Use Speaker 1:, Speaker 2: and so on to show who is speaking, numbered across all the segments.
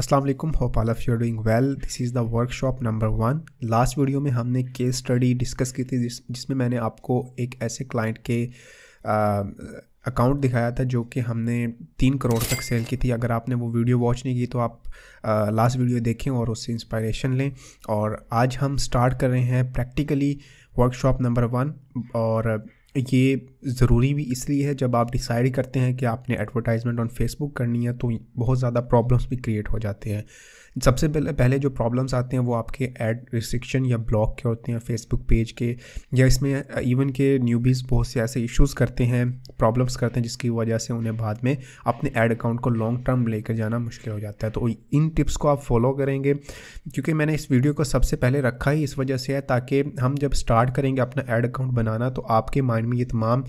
Speaker 1: Aslam hope all of you doing well this is the workshop number one last video में हमने case study discuss की थी जिस जिसमें मैंने आपको एक ऐसे क्लाइंट के अकाउंट दिखाया था जो कि हमने तीन करोड़ तक सेल की थी अगर आपने वो वीडियो वॉच नहीं की तो आप लास्ट वीडियो देखें और उससे इंस्पायरेशन लें और आज हम स्टार्ट कर रहे हैं प्रैक्टिकली वर्कशॉप नंबर वन और ये ज़रूरी भी इसलिए है जब आप डिसाइड करते हैं कि आपने एडवर्टाइजमेंट ऑन फेसबुक करनी है तो बहुत ज़्यादा प्रॉब्लम्स भी क्रिएट हो जाते हैं सबसे पहले जो प्रॉब्लम्स आते हैं वो आपके एड रिस्ट्रिक्शन या ब्लॉक के होते हैं फेसबुक पेज के या इसमें इवन uh, के न्यूबीज़ बहुत से ऐसे इश्यूज़ करते हैं प्रॉब्लम्स करते हैं जिसकी वजह से उन्हें बाद में अपने एड अकाउंट को लॉन्ग टर्म लेकर जाना मुश्किल हो जाता है तो इन टिप्स को आप फॉलो करेंगे क्योंकि मैंने इस वीडियो को सबसे पहले रखा ही इस वजह से है ताकि हम जब स्टार्ट करेंगे अपना एड अकाउंट बनाना तो आपके माइंड में ये तमाम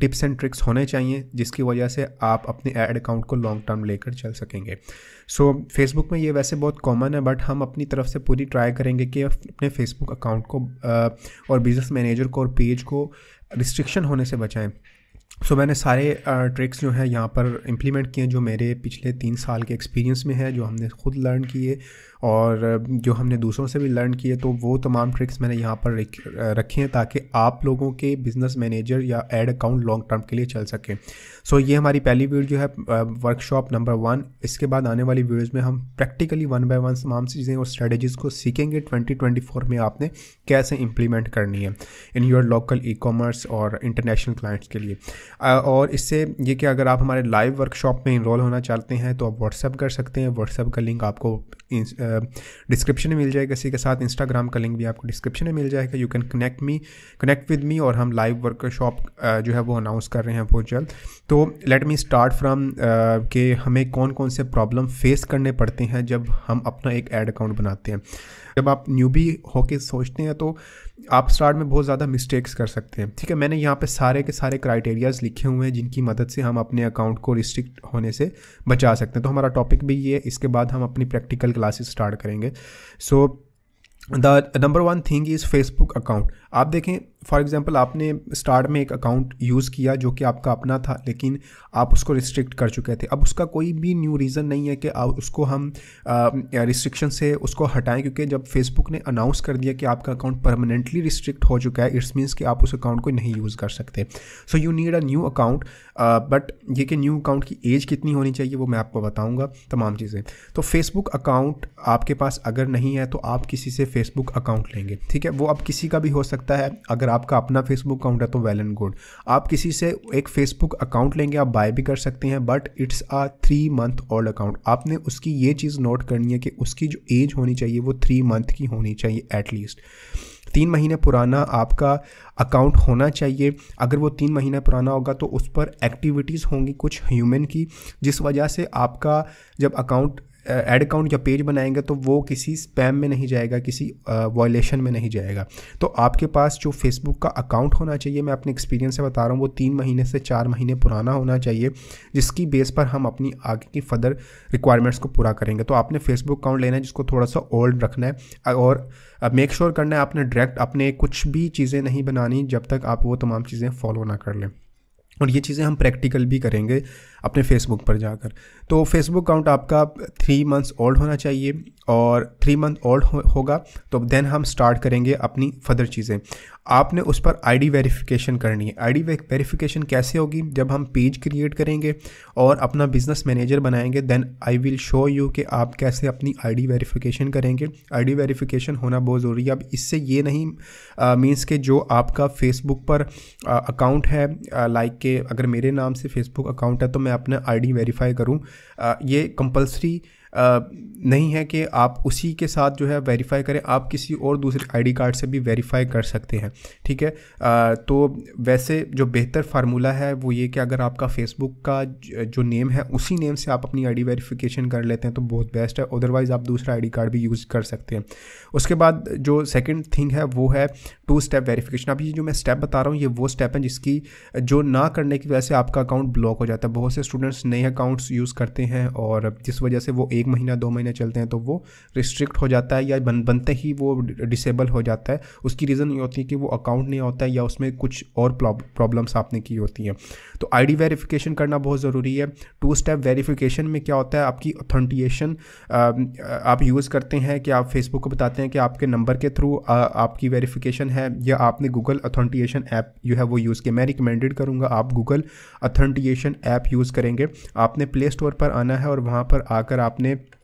Speaker 1: टिप्स एंड ट्रिक्स होने चाहिए जिसकी वजह से आप अपने एड अकाउंट को लॉन्ग टर्म लेकर चल सकेंगे सो so, फेसबुक में ये वैसे वैसे बहुत कॉमन है बट हम अपनी तरफ से पूरी ट्राई करेंगे कि अपने फेसबुक अकाउंट को और बिज़नेस मैनेजर को और पेज को रिस्ट्रिक्शन होने से बचाएं सो so, मैंने सारे ट्रिक्स जो है यहाँ पर इम्प्लीमेंट किए जो मेरे पिछले तीन साल के एक्सपीरियंस में है जो हमने खुद लर्न किए और जो हमने दूसरों से भी लर्न किए तो वो तमाम ट्रिक्स मैंने यहाँ पर रखे हैं ताकि आप लोगों के बिज़नेस मैनेजर या एड अकाउंट लॉन्ग टर्म के लिए चल सकें सो so, ये हमारी पहली वीडियो है वर्कशॉप नंबर वन इसके बाद आने वाली वीडियोज़ में हम प्रैक्टिकली वन बाय वन तमाम चीज़ें और स्ट्रेटेजीज़ को सीखेंगे ट्वेंटी ट्वेंटी फोर में आपने कैसे इम्प्लीमेंट करनी है in your local e commerce और इंटरनेशनल क्लाइंट्स के लिए और इससे ये कि अगर आप हमारे लाइव वर्कशॉप में इनरोल होना चाहते हैं तो आप व्हाट्सअप कर सकते हैं व्हाट्सअप का लिंक आपको डिस्क्रिप्शन में मिल जाएगा इसी के साथ इंस्टाग्राम का लिंक भी आपको डिस्क्रिप्शन में मिल जाएगा you can connect me connect with me और हम लाइव वर्कशॉप जो है वो अनाउंस कर रहे हैं बहुत जल्द तो लेट मी स्टार्ट फ्राम के हमें कौन कौन से प्रॉब्लम फेस करने पड़ते हैं जब हम अपना एक एड अकाउंट बनाते हैं जब आप न्यू भी होके सोचते हैं तो आप स्टार्ट में बहुत ज़्यादा मिस्टेक्स कर सकते हैं ठीक है मैंने यहाँ पे सारे के सारे क्राइटेरियाज़ लिखे हुए हैं जिनकी मदद से हम अपने अकाउंट को रिस्ट्रिक्ट होने से बचा सकते हैं तो हमारा टॉपिक भी ये है इसके बाद हम अपनी प्रैक्टिकल क्लासेस स्टार्ट करेंगे so the number one thing is Facebook account आप देखें फॉर एग्ज़ाम्पल आपने स्टार्ट में एक अकाउंट यूज़ किया जो कि आपका अपना था लेकिन आप उसको रिस्ट्रिक्ट कर चुके थे अब उसका कोई भी न्यू रीज़न नहीं है कि आप उसको हम रिस्ट्रिक्शन से उसको हटाएं क्योंकि जब फेसबुक ने अनाउंस कर दिया कि आपका अकाउंट परमानेंटली रिस्ट्रिक्ट हो चुका है इट्स मीन्स कि आप उस अकाउंट को नहीं यूज़ कर सकते so you need a new account but ये कि न्यू अकाउंट की एज कितनी होनी चाहिए वो मैं आपको बताऊँगा तमाम चीज़ें तो फेसबुक अकाउंट आपके पास अगर नहीं है तो आप किसी से फेसबुक अकाउंट लेंगे ठीक है वो अब किसी का भी हो सकता है अगर आपका अपना फेसबुक अकाउंट है तो वेल एंड गुड आप किसी से एक फेसबुक अकाउंट लेंगे आप बाय भी कर सकते हैं but it's a three month old account आपने उसकी ये चीज़ नोट करनी है कि उसकी जो एज होनी चाहिए वो थ्री मंथ की होनी चाहिए एटलीस्ट तीन महीने पुराना आपका अकाउंट होना चाहिए अगर वो तीन महीने पुराना होगा तो उस पर एक्टिविटीज़ होंगी कुछ ह्यूमन की जिस वजह से आपका जब अकाउंट एड अकाउंट या पेज बनाएंगे तो वो किसी स्पैम में नहीं जाएगा किसी वॉयलेशन में नहीं जाएगा तो आपके पास जो फेसबुक का अकाउंट होना चाहिए मैं अपने एक्सपीरियंस से बता रहा हूँ वो तीन महीने से चार महीने पुराना होना चाहिए जिसकी बेस पर हम अपनी आगे की फर्दर रिक्वायरमेंट्स को पूरा करेंगे तो आपने फेसबुक अकाउंट लेना है जिसको थोड़ा सा ओल्ड रखना है और मेक श्योर sure करना है आपने डायरेक्ट अपने कुछ भी चीज़ें नहीं बनानी जब तक आप वो तमाम चीज़ें फॉलो ना कर लें और ये चीज़ें हम प्रैक्टिकल भी करेंगे अपने फेसबुक पर जाकर तो फेसबुक अकाउंट आपका थ्री मंथ्स ओल्ड होना चाहिए और थ्री मंथ ओल्ड होगा तो देन हम स्टार्ट करेंगे अपनी फर्दर चीज़ें आपने उस पर आईडी वेरिफिकेशन करनी है आईडी वेरिफिकेशन कैसे होगी जब हम पेज क्रिएट करेंगे और अपना बिजनेस मैनेजर बनाएंगे then I will show you कि आप कैसे अपनी आईडी वेरिफिकेशन करेंगे आईडी वेरिफिकेशन होना बहुत ज़रूरी है अब इससे ये नहीं मीन्स कि जो आपका फेसबुक पर अकाउंट है लाइक के अगर मेरे नाम से फेसबुक अकाउंट है तो मैं मैं अपना आईडी वेरीफाई करूँ ये कंपलसरी नहीं है कि आप उसी के साथ जो है वेरीफाई करें आप किसी और दूसरे आईडी कार्ड से भी वेरीफाई कर सकते हैं ठीक है तो वैसे जो बेहतर फार्मूला है वो ये कि अगर आपका फेसबुक का जो नेम है उसी नेम से आप अपनी आईडी वेरिफिकेशन कर लेते हैं तो बहुत बेस्ट है अदरवाइज़ आप दूसरा आईडी कार्ड भी यूज़ कर सकते हैं उसके बाद जो सेकेंड थिंग है वो है टू स्टेप वेरीफ़िकेशन अब ये जो मैं स्टेप बता रहा हूँ ये वो स्टेप है जिसकी जो ना करने की वजह से आपका अकाउंट ब्लॉक हो जाता है बहुत से स्टूडेंट्स नए अकाउंट्स यूज़ करते हैं और जिस वजह से वो एक एक महीना दो महीने चलते हैं तो वो रिस्ट्रिक्ट हो जाता है या बन बनते ही वो डिसेबल हो जाता है उसकी रीज़न ये होती है कि वो अकाउंट नहीं होता है या उसमें कुछ और प्रॉब्लम्स आपने की होती हैं तो आईडी वेरिफिकेशन करना बहुत ज़रूरी है टू स्टेप वेरीफिकेशन में क्या होता है आपकी ऑथेंटिकेशन आप यूज़ करते हैं कि आप फेसबुक को बताते हैं कि आपके नंबर के थ्रू आपकी वेरीफिकेशन है या आपने गूगल ऑथेंटिकेशन ऐप जो है वो यूज़ किया मैं रिकमेंडेड करूँगा आप गूगल अथेंटिकेशन ऐप यूज़ करेंगे आपने प्ले स्टोर पर आना है और वहाँ पर आकर आपने आपने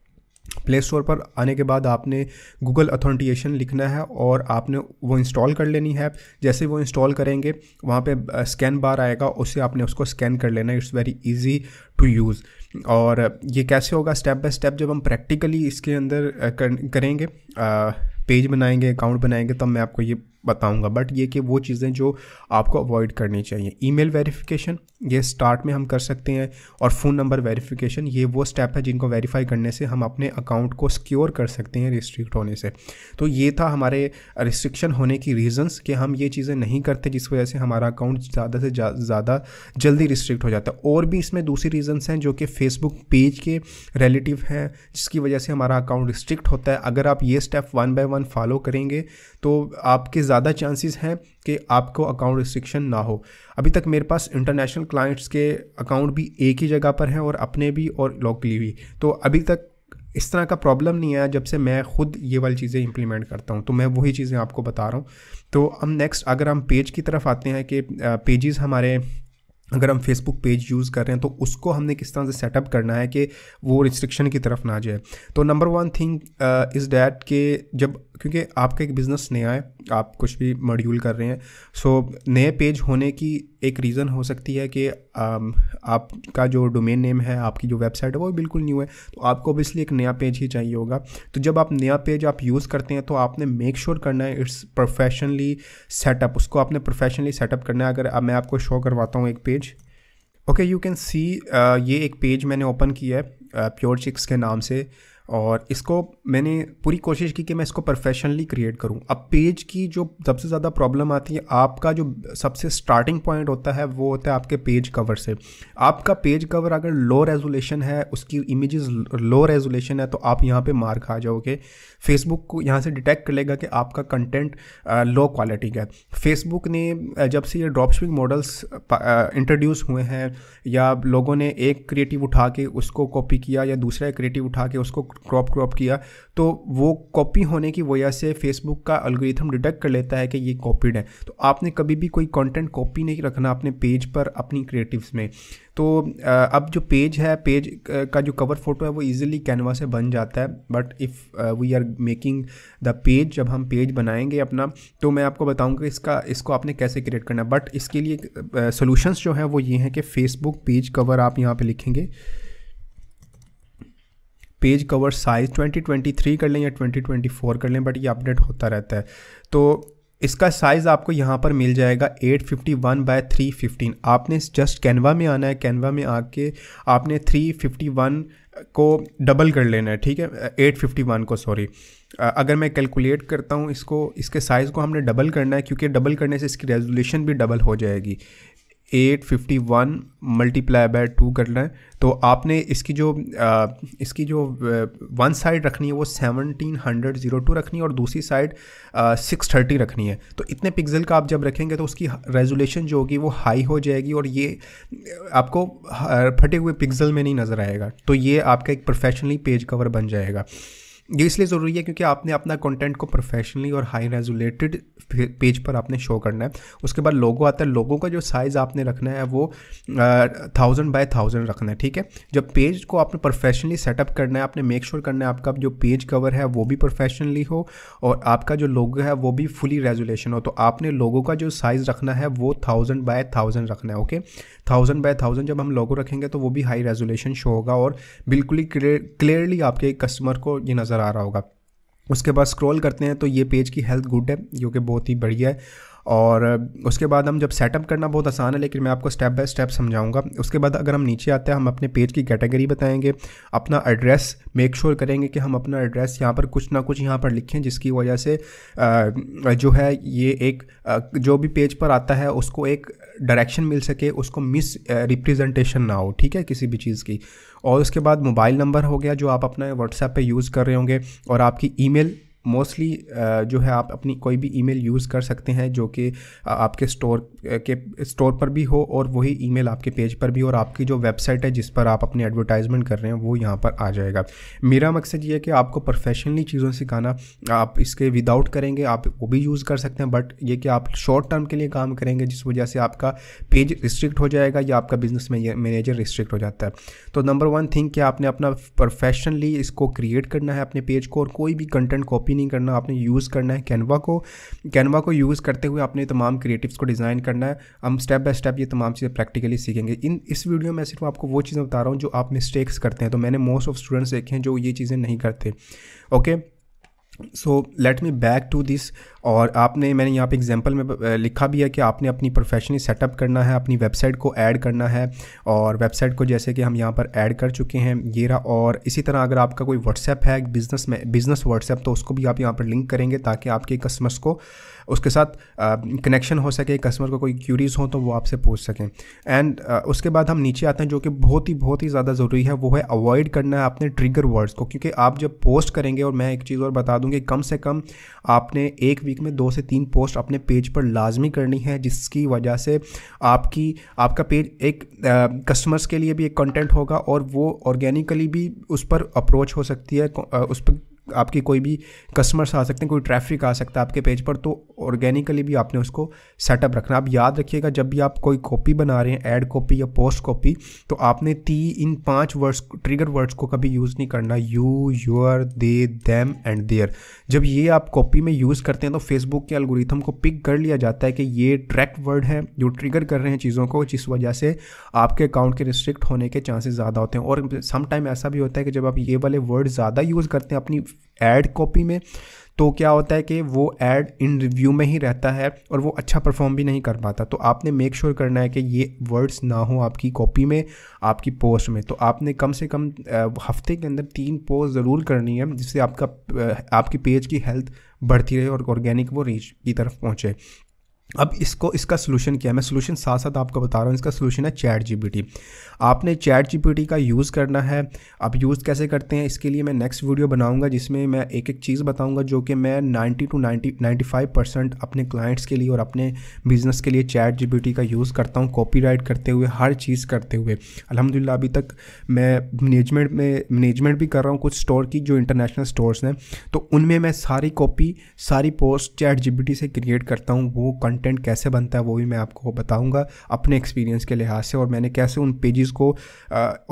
Speaker 1: प्ले स्टोर पर आने के बाद आपने गूगल अथेंटिकेशन लिखना है और आपने वो इंस्टॉल कर लेनी है जैसे वो इंस्टॉल करेंगे वहाँ पे स्कैन बार आएगा उससे आपने उसको स्कैन कर लेना है it's very easy to use और ये कैसे होगा स्टेप बाय स्टेप जब हम प्रैक्टिकली इसके अंदर करेंगे पेज बनाएंगे अकाउंट बनाएंगे तब मैं आपको ये बताऊंगा बट ये कि वो चीज़ें जो आपको अवॉइड करनी चाहिए ईमेल वेरिफिकेशन ये स्टार्ट में हम कर सकते हैं और फ़ोन नंबर वेरिफिकेशन ये वो स्टेप है जिनको वेरीफाई करने से हम अपने अकाउंट को सिक्योर कर सकते हैं रिस्ट्रिक्ट होने से तो ये था हमारे रिस्ट्रिक्शन होने की रीज़न्स कि हम ये चीज़ें नहीं करते जिस वजह से हमारा अकाउंट ज़्यादा से ज़्यादा जल्दी रिस्ट्रिक्ट हो जाता है और भी इसमें दूसरी रीज़न्स हैं जो कि फेसबुक पेज के रिलेटिव हैं जिसकी वजह से हमारा अकाउंट रिस्ट्रिक्ट होता है अगर आप ये step one by one follow करेंगे तो आपके ज़्यादा चांसेस हैं कि आपको अकाउंट रिस्ट्रिक्शन ना हो अभी तक मेरे पास इंटरनेशनल क्लाइंट्स के अकाउंट भी एक ही जगह पर हैं और अपने भी और लोकली भी तो अभी तक इस तरह का प्रॉब्लम नहीं आया जब से मैं खुद ये वाली चीज़ें इंप्लीमेंट करता हूँ तो मैं वही चीज़ें आपको बता रहा हूँ तो हम नेक्स्ट अगर हम पेज की तरफ आते हैं कि पेजेस हमारे अगर हम फेसबुक पेज यूज़ कर रहे हैं तो उसको हमने किस तरह से सेटअप करना है कि वो रिस्ट्रिक्शन की तरफ ना जाए तो number one thing is that कि जब क्योंकि आपका एक बिज़नेस नया है आप कुछ भी मॉड्यूल कर रहे हैं सो so, नए पेज होने की एक रीज़न हो सकती है कि um, आपका जो डोमेन नेम है आपकी जो वेबसाइट है वो बिल्कुल न्यू है तो आपको ओबियसली एक नया पेज ही चाहिए होगा तो जब आप नया पेज आप यूज़ करते हैं तो आपने मेक श्योर sure करना है इट्स प्रोफेशनली सेटअप उसको आपने प्रोफेशनली सेटअप करना है अगर मैं आपको शो करवाता हूँ एक page okay you can see ये एक पेज मैंने ओपन किया है प्योर uh, चिक्स के नाम से और इसको मैंने पूरी कोशिश की कि मैं इसको प्रोफेशनली क्रिएट करूं अब पेज की जो सबसे ज़्यादा प्रॉब्लम आती है आपका जो सबसे स्टार्टिंग पॉइंट होता है वो होता है आपके पेज कवर से आपका पेज कवर अगर लो रेजोलेशन है उसकी इमेजेस लो रेजोलेशन है तो आप यहाँ पे मार खा जाओगे फेसबुक को यहाँ से डिटेक्ट कर लेगा कि आपका कंटेंट लो क्वालिटी का है फेसबुक ने जब से ये ड्रॉप शिपिंग मॉडल्स इंट्रोड्यूस हुए हैं या लोगों ने एक क्रिएटिव उठा के उसको कॉपी किया या दूसरा क्रिएटिव उठा के उसको क्रॉप क्रॉप किया तो वो कॉपी होने की वजह से फेसबुक का अल्गोरिथम डिटेक्ट कर लेता है कि ये कॉपीड है तो आपने कभी भी कोई कंटेंट कॉपी नहीं रखना अपने पेज पर अपनी क्रिएटिव्स में तो अब जो पेज है पेज का जो कवर फोटो है वो ईजिली कैनवा से बन जाता है but if we are making the page जब हम पेज बनाएंगे अपना तो मैं आपको बताऊंगा इसका इसको आपने कैसे क्रिएट करना है बट इसके लिए सोल्यूशंस जो हैं वो ये हैं कि फेसबुक पेज कवर आप यहाँ पे लिखेंगे पेज कवर साइज़ 2023 कर लें या 2024 कर लें बट ये अपडेट होता रहता है तो इसका साइज़ आपको यहाँ पर मिल जाएगा 851 fifty one by three fifteen आपने जस्ट कैनवा में आना है कैनवा में आके आपने 351 को डबल कर लेना है ठीक है 851 को सॉरी अगर मैं कैलकुलेट करता हूँ इसको इसके साइज़ को हमने डबल करना है क्योंकि डबल करने से इसकी रेजोल्यूशन भी डबल हो जाएगी eight fifty one multiply by two कर लें तो आपने इसकी जो आ, इसकी जो वन साइड रखनी है वो सेवनटीन हंड्रेड ज़ीरो टू रखनी है और दूसरी साइड सिक्स थर्टी रखनी है तो इतने पिक्सल का आप जब रखेंगे तो उसकी रेजोल्यूशन जो होगी वो हाई हो जाएगी और ये आपको फटे हुए पिक्सल में नहीं नज़र आएगा तो ये आपका एक प्रोफेशनली पेज कवर बन जाएगा ये इसलिए ज़रूरी है क्योंकि आपने अपना कंटेंट को प्रोफेशनली और हाई रेजुलेटेड पेज पर आपने शो करना है उसके बाद लोगो आता है लोगों का जो साइज़ आपने रखना है वो थाउजेंड बाय थाउजेंड रखना है ठीक है जब पेज को आपने प्रोफेशनली सेटअप करना है आपने मेक श्योर sure करना है आपका जो पेज कवर है वो भी प्रोफेशनली हो और आपका जो लोगो है वो भी फुली रेजुलेशन हो तो आपने लोगों का जो साइज़ रखना है वो थाउजेंड बाय थाउजेंड रखना है ओके थाउजेंड बाय थाउजेंड जब हम लोगो रखेंगे तो वो भी हाई रेजुलेशन शो होगा और बिल्कुल ही क्लियरली आपके कस्टमर को ये नज़र नज़र आ रहा होगा उसके बाद स्क्रॉल करते हैं तो ये पेज की हेल्थ गुड है जो कि बहुत ही बढ़िया है और उसके बाद हम जब सेटअप करना बहुत आसान है लेकिन मैं आपको स्टेप बाय स्टेप समझाऊंगा उसके बाद अगर हम नीचे आते हैं हम अपने पेज की कैटेगरी बताएंगे अपना एड्रेस मेक श्योर करेंगे कि हम अपना एड्रेस यहाँ पर कुछ ना कुछ यहाँ पर लिखें जिसकी वजह से जो है ये एक जो भी पेज पर आता है उसको एक डायरेक्शन मिल सके उसको मिस रिप्रेजेंटेशन ना हो ठीक है किसी भी चीज़ की और उसके बाद मोबाइल नंबर हो गया जो आप अपना व्हाट्सएप पे यूज़ कर रहे होंगे और आपकी ईमेल मोस्टली जो है आप अपनी कोई भी ईमेल यूज़ कर सकते हैं जो कि आपके स्टोर के स्टोर पर भी हो और वही ईमेल आपके पेज पर भी और आपकी जो वेबसाइट है जिस पर आप अपनी एडवर्टाइजमेंट कर रहे हैं वो यहाँ पर आ जाएगा मेरा मकसद ये है कि आपको प्रोफेशनली चीज़ों सिखाना आप इसके विदाउट करेंगे आप वो भी यूज़ कर सकते हैं बट ये कि आप शॉर्ट टर्म के लिए काम करेंगे जिस वजह से आपका पेज रिस्ट्रिक्ट हो जाएगा या आपका बिजनेस मैनेजर रिस्ट्रिक्ट हो जाता है तो नंबर वन थिंग कि आपने अपना प्रोफेशनली इसको क्रिएट करना है अपने पेज को और कोई भी कंटेंट कॉपी कॉपी नहीं करना आपने यूज़ करना है कैनवा को कैनवा को यूज़ करते हुए आपने तमाम क्रिएटिव्स को डिज़ाइन करना है हम स्टेप बाय स्टेप ये तमाम चीज़ें प्रैक्टिकली सीखेंगे इन इस वीडियो में सिर्फ आपको वो चीज़ें बता रहा हूँ जो आप मिस्टेक्स करते हैं तो मैंने मोस्ट ऑफ स्टूडेंट्स देखे हैं जो ये चीज़ें नहीं करते okay okay? So let me back to this और आपने मैंने यहाँ पे एग्जांपल में लिखा भी है कि आपने अपनी प्रोफेशनली सेटअप करना है अपनी वेबसाइट को ऐड करना है और वेबसाइट को जैसे कि हम यहाँ पर ऐड कर चुके हैं ये रहा और इसी तरह अगर आपका कोई व्हाट्सएप है बिज़नेस में बिज़नेस व्हाट्सएप तो उसको भी आप यहाँ पर लिंक करेंगे ताकि आपके कस्टमर्स को उसके साथ कनेक्शन हो सके कस्टमर को कोई क्यूरीज हो तो वो आपसे पूछ सकें एंड उसके बाद हम नीचे आते हैं जो कि बहुत ही बहुत ही ज़्यादा ज़रूरी है वो है अवॉइड करना है अपने ट्रिगर वर्ड्स को क्योंकि आप जब पोस्ट करेंगे और मैं एक चीज़ और बता दूँगी कम से कम आपने एक वीक में दो से तीन पोस्ट अपने पेज पर लाजमी करनी है जिसकी वजह से आपकी आपका पेज एक कस्टमर्स के लिए भी एक कंटेंट होगा और वो ऑर्गेनिकली भी उस पर अप्रोच हो सकती है उस पर आपके कोई भी कस्टमर्स आ सकते हैं कोई ट्रैफिक आ सकता है आपके पेज पर तो ऑर्गेनिकली भी आपने उसको सेटअप रखना आप याद रखिएगा जब भी आप कोई कॉपी बना रहे हैं एड कॉपी या पोस्ट कॉपी तो आपने ती इन पाँच वर्ड्स ट्रिगर वर्ड्स को कभी यूज़ नहीं करना you your they them and there जब ये आप कॉपी में यूज़ करते हैं तो फेसबुक के अलगोरिथम को पिक कर लिया जाता है कि ये ट्रैक वर्ड है जो ट्रिगर कर रहे हैं चीज़ों को जिस वजह से आपके अकाउंट के रिस्ट्रिक्ट होने के चांसेस ज़्यादा होते हैं और समटाइम ऐसा भी होता है कि जब आप ये वाले वर्ड ज़्यादा यूज़ करते हैं अपनी एड कॉपी में तो क्या होता है कि वो एड इन रिव्यू में ही रहता है और वो अच्छा परफॉर्म भी नहीं कर पाता तो आपने मेक श्योर sure करना है कि ये वर्ड्स ना हो आपकी कॉपी में आपकी पोस्ट में तो आपने कम से कम हफ्ते के अंदर तीन पोस्ट ज़रूर करनी है जिससे आपका आपकी पेज की हेल्थ बढ़ती रहे और ऑर्गेनिक वो रीच की तरफ पहुँचे अब इसको इसका सलूशन क्या है मैं सलूशन साथ साथ आपको बता रहा हूँ इसका सलूशन है चैट जीपीटी आपने चैट जीपीटी का यूज़ करना है आप यूज़ कैसे करते हैं इसके लिए मैं नेक्स्ट वीडियो बनाऊंगा जिसमें मैं एक एक चीज़ बताऊंगा जो कि मैं 90 टू 90 95 परसेंट अपने क्लाइंट्स के लिए और अपने बिज़नेस के लिए चैट जी का यूज़ करता हूँ कॉपी करते हुए हर चीज़ करते हुए अलहमदिल्ला अभी तक मैं मैनेजमेंट में मैनेजमेंट भी कर रहा हूँ कुछ स्टोर की जो इंटरनेशनल स्टोर्स हैं तो उनमें मैं सारी कॉपी सारी पोस्ट चैट जी से क्रिएट करता हूँ वो कंट कंटेंट कैसे बनता है वो भी मैं आपको बताऊंगा अपने एक्सपीरियंस के लिहाज से और मैंने कैसे उन पेजेस को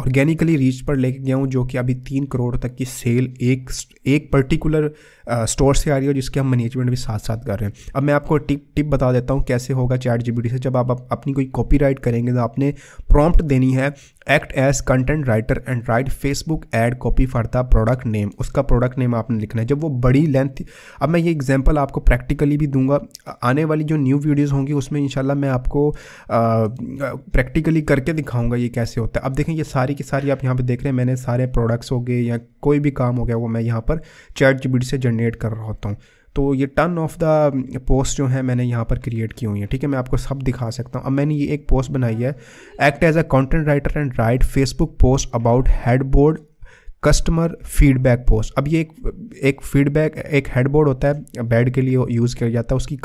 Speaker 1: ऑर्गेनिकली रीच पर लेके गया हूँ जो कि अभी तीन करोड़ तक की सेल एक एक पर्टिकुलर स्टोर से आ रही है जिसके हम मैनेजमेंट भी साथ साथ कर रहे हैं अब मैं आपको टिप टिप बता देता हूँ कैसे होगा चैट जी से जब आप अपनी कोई कॉपी करेंगे तो आपने प्रॉम्प्ट देनी है act as content writer and write Facebook ad copy for the product name उसका प्रोडक्ट नेम आपने लिखना है जब वो बड़ी लेंथ अब मैं ये एग्जाम्पल आपको प्रैक्टिकली भी दूंगा आने वाली जो न्यू न्यू वीडियोज़ होंगी उसमें इनशाला मैं आपको प्रैक्टिकली करके दिखाऊंगा ये कैसे होता है अब देखें ये सारी की सारी आप यहाँ पे देख रहे हैं मैंने सारे प्रोडक्ट्स हो गए या कोई भी काम हो गया वो मैं यहाँ पर चैट जी से जनरेट कर रहा होता हूँ तो ये टन ऑफ द पोस्ट जो है मैंने यहाँ पर क्रिएट की हुई है ठीक है मैं आपको सब दिखा सकता हूँ अब मैंने ये एक पोस्ट बनाई है act as a content writer and write Facebook post about headboard customer feedback post अब ये एक एक फीडबैक एक हेडबोर्ड होता है बेड के लिए यूज़ किया जाता है उसकी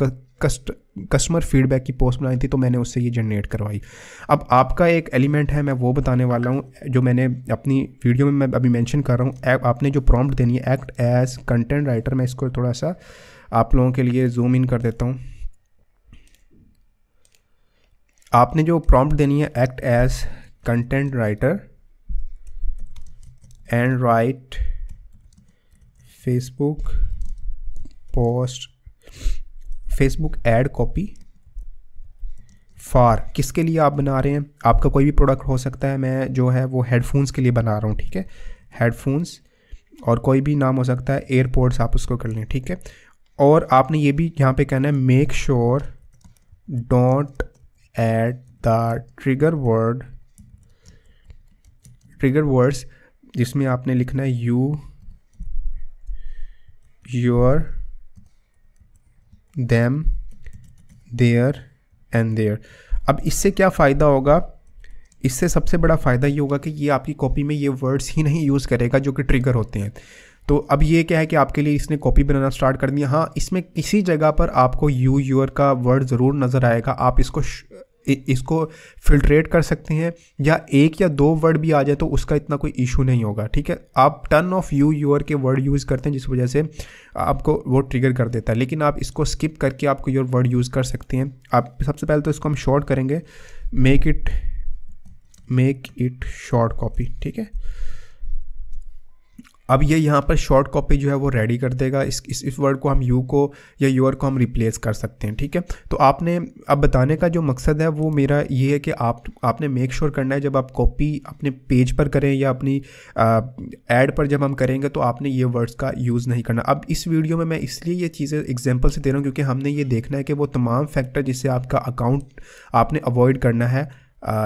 Speaker 1: कस्ट कस्टमर फीडबैक की पोस्ट बनाई थी तो मैंने उससे ये जनरेट करवाई अब आपका एक एलिमेंट है मैं वो बताने वाला हूँ जो मैंने अपनी वीडियो में मैं अभी मेंशन कर रहा हूँ आपने जो प्रॉम्प्ट देनी है एक्ट एज कंटेंट राइटर मैं इसको थोड़ा सा आप लोगों के लिए जूम इन कर देता हूँ आपने जो प्रॉम्प्ट देनी है act as content writer and write Facebook post Facebook ad copy for किसके लिए आप बना रहे हैं आपका कोई भी प्रोडक्ट हो सकता है मैं जो है वो हेडफोन्स के लिए बना रहा हूँ ठीक है हेडफोन्स और कोई भी नाम हो सकता है एयरपोर्ट्स आप उसको कर लें ठीक है और आपने ये भी यहाँ पे कहना है make sure don't add the trigger word trigger words जिसमें आपने लिखना है you your them there and there अब इससे क्या फ़ायदा होगा इससे सबसे बड़ा फ़ायदा ये होगा कि ये आपकी कॉपी में ये वर्ड्स ही नहीं यूज़ करेगा जो कि ट्रिगर होते हैं तो अब ये क्या है कि आपके लिए इसने कॉपी बनाना स्टार्ट कर दिया हाँ इसमें किसी जगह पर आपको यू यूर का वर्ड ज़रूर नज़र आएगा आप इसको इसको फिल्ट्रेट कर सकते हैं या एक या दो वर्ड भी आ जाए तो उसका इतना कोई इशू नहीं होगा ठीक है आप टन ऑफ यू योर के वर्ड यूज़ करते हैं जिस वजह से आपको वो ट्रिगर कर देता है लेकिन आप इसको स्किप करके आपको योर वर्ड यूज़ कर सकते हैं आप सबसे पहले तो इसको हम शॉर्ट करेंगे make it make it short copy ठीक है अब ये यहाँ पर शॉर्ट कॉपी जो है वो रेडी कर देगा इस इस, इस वर्ड को हम यू को या योर को हम रिप्लेस कर सकते हैं ठीक है तो आपने अब बताने का जो मकसद है वो मेरा ये है कि आप आपने मेक श्योर sure करना है जब आप कॉपी अपने पेज पर करें या अपनी एड पर जब हम करेंगे तो आपने ये वर्ड्स का यूज़ नहीं करना अब इस वीडियो में मैं इसलिए ये चीज़ें एग्जाम्पल से दे रहा हूँ क्योंकि हमने ये देखना है कि वो तमाम फैक्टर जिससे आपका अकाउंट आपने अवॉइड करना है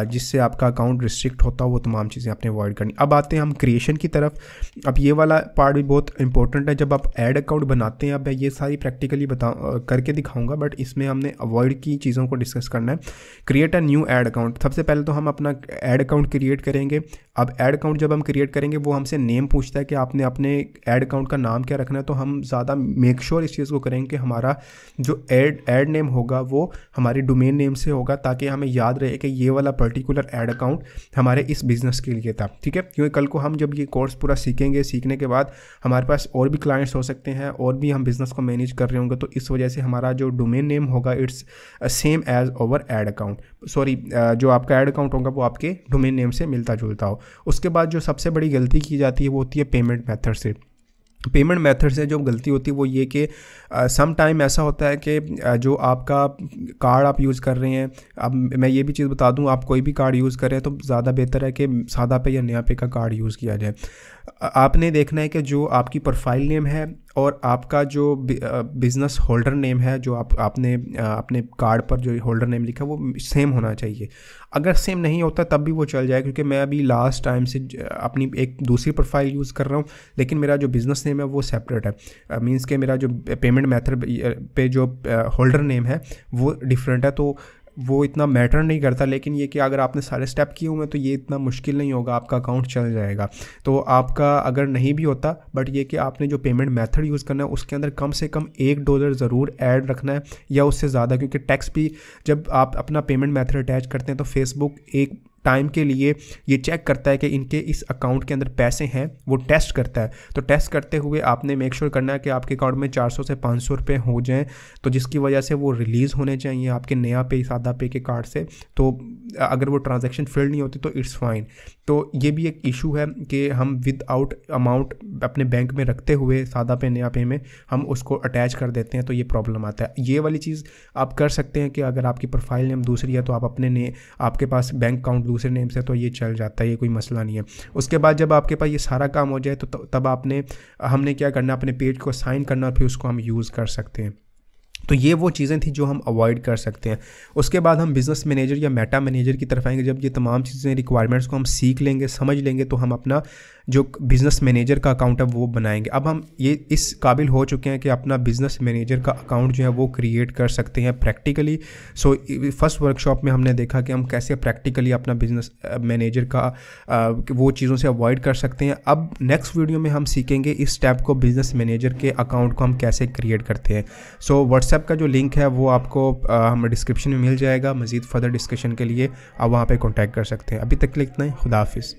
Speaker 1: जिससे आपका अकाउंट रिस्ट्रिक्ट होता हो वो तमाम चीज़ें आपने अवॉइड करनी अब आते हैं हम क्रिएशन की तरफ अब ये वाला पार्ट भी बहुत इंपॉर्टेंट है जब आप एड अकाउंट बनाते हैं अब मैं ये सारी प्रैक्टिकली बता करके दिखाऊंगा बट इसमें हमने अवॉइड की चीज़ों को डिस्कस करना है create a new ad account सबसे पहले तो हम अपना एड अकाउंट क्रिएट करेंगे अब एड अकाउंट जब हम क्रिएट करेंगे वो हमसे नेम पूछता है कि आपने अपने एड अकाउंट का नाम क्या रखना है तो हम ज़्यादा मेक श्योर इस चीज़ को करेंगे कि हमारा जो एड एड नेम होगा वो हमारे डोमेन नेम से होगा ताकि हमें याद रहे कि ये वाला वाला पर्टिकुलर एड अकाउंट हमारे इस बिज़नेस के लिए था ठीक है क्योंकि कल को हम जब ये कोर्स पूरा सीखेंगे सीखने के बाद हमारे पास और भी क्लाइंट्स हो सकते हैं और भी हम बिज़नेस को मैनेज कर रहे होंगे तो इस वजह से हमारा जो डोमेन नेम होगा it's same as over ad account sorry जो आपका एड अकाउंट होगा वो आपके डोमेन नेम से मिलता जुलता हो उसके बाद जो सबसे बड़ी गलती की जाती है वो होती है पेमेंट मेथड से पेमेंट मेथड से जो गलती होती है वो ये कि सम टाइम ऐसा होता है कि जो आपका कार्ड आप यूज़ कर रहे हैं अब मैं ये भी चीज़ बता दूं आप कोई भी कार्ड यूज़ करें तो ज़्यादा बेहतर है कि सादा पे या नया पे का कार्ड यूज़ किया जाए आपने देखना है कि जो आपकी प्रोफाइल नेम है और आपका जो बिज़नेस होल्डर नेम है जो आप आपने अपने कार्ड पर जो होल्डर नेम लिखा वो सेम होना चाहिए अगर सेम नहीं होता तब भी वो चल जाए क्योंकि मैं अभी लास्ट टाइम से अपनी एक दूसरी प्रोफाइल यूज़ कर रहा हूँ लेकिन मेरा जो बिज़नेस नेम है वो सेपरेट है मीन्स के मेरा जो पेमेंट मेथड पे जो होल्डर नेम है वो डिफरेंट है तो वो इतना मैटर नहीं करता लेकिन ये कि अगर आपने सारे स्टेप किए हुए हैं तो ये इतना मुश्किल नहीं होगा आपका अकाउंट चल जाएगा तो आपका अगर नहीं भी होता बट ये कि आपने जो पेमेंट मेथड यूज़ करना है उसके अंदर कम से कम एक डॉलर ज़रूर ऐड रखना है या उससे ज़्यादा क्योंकि टैक्स भी जब आप अपना पेमेंट मेथड अटैच करते हैं तो फेसबुक एक टाइम के लिए ये चेक करता है कि इनके इस अकाउंट के अंदर पैसे हैं वो टेस्ट करता है तो टेस्ट करते हुए आपने मेक श्योर sure करना है कि आपके अकाउंट में 400 से 500 रुपये हो जाएं तो जिसकी वजह से वो रिलीज़ होने चाहिए आपके नया पे सादा पे के कार्ड से तो अगर वो ट्रांजेक्शन फिल्ड नहीं होती तो इट्स फाइन तो ये भी एक इशू है कि हम विद आउट अमाउंट अपने बैंक में रखते हुए सादा पे नया पे में हम उसको अटैच कर देते हैं तो ये प्रॉब्लम आता है ये वाली चीज़ आप कर सकते हैं कि अगर आपकी प्रोफाइल नेम दूसरी है तो आप अपने ने आपके पास बैंक अकाउंट दूसरे नेम से तो ये चल जाता है ये कोई मसला नहीं है उसके बाद जब आपके पास ये सारा काम हो जाए तो तब आपने हमने क्या करना अपने पेज को साइन करना और फिर उसको हम यूज़ कर सकते हैं तो ये वो चीज़ें थी जो हम अवॉइड कर सकते हैं उसके बाद हम बिज़नेस मैनेजर या मेटा मैनेजर की तरफ आएंगे जब ये तमाम चीज़ें रिक्वायरमेंट्स को हम सीख लेंगे समझ लेंगे तो हम अपना जो बिज़नेस मैनेजर का अकाउंट है वो बनाएंगे अब हम ये इस काबिल हो चुके हैं कि अपना बिज़नेस मैनेजर का अकाउंट जो है वो क्रिएट कर सकते हैं प्रैक्टिकली सो फर्स्ट वर्कशॉप में हमने देखा कि हम कैसे प्रैक्टिकली अपना बिज़नेस मैनेजर का वो चीज़ों से अवॉइड कर सकते हैं अब नेक्स्ट वीडियो में हम सीखेंगे इस स्टेप को बिज़नेस मैनेजर के अकाउंट को हम कैसे क्रिएट करते हैं सो व्हाट्सएप व्हाट्सएप का जो लिंक है वो आपको हमें डिस्क्रिप्शन में मिल जाएगा मज़ीद फर्दर डिस्कशन के लिए आप वहाँ पर कॉन्टैक्ट कर सकते हैं अभी तक लिखते हैं खुदाफिज़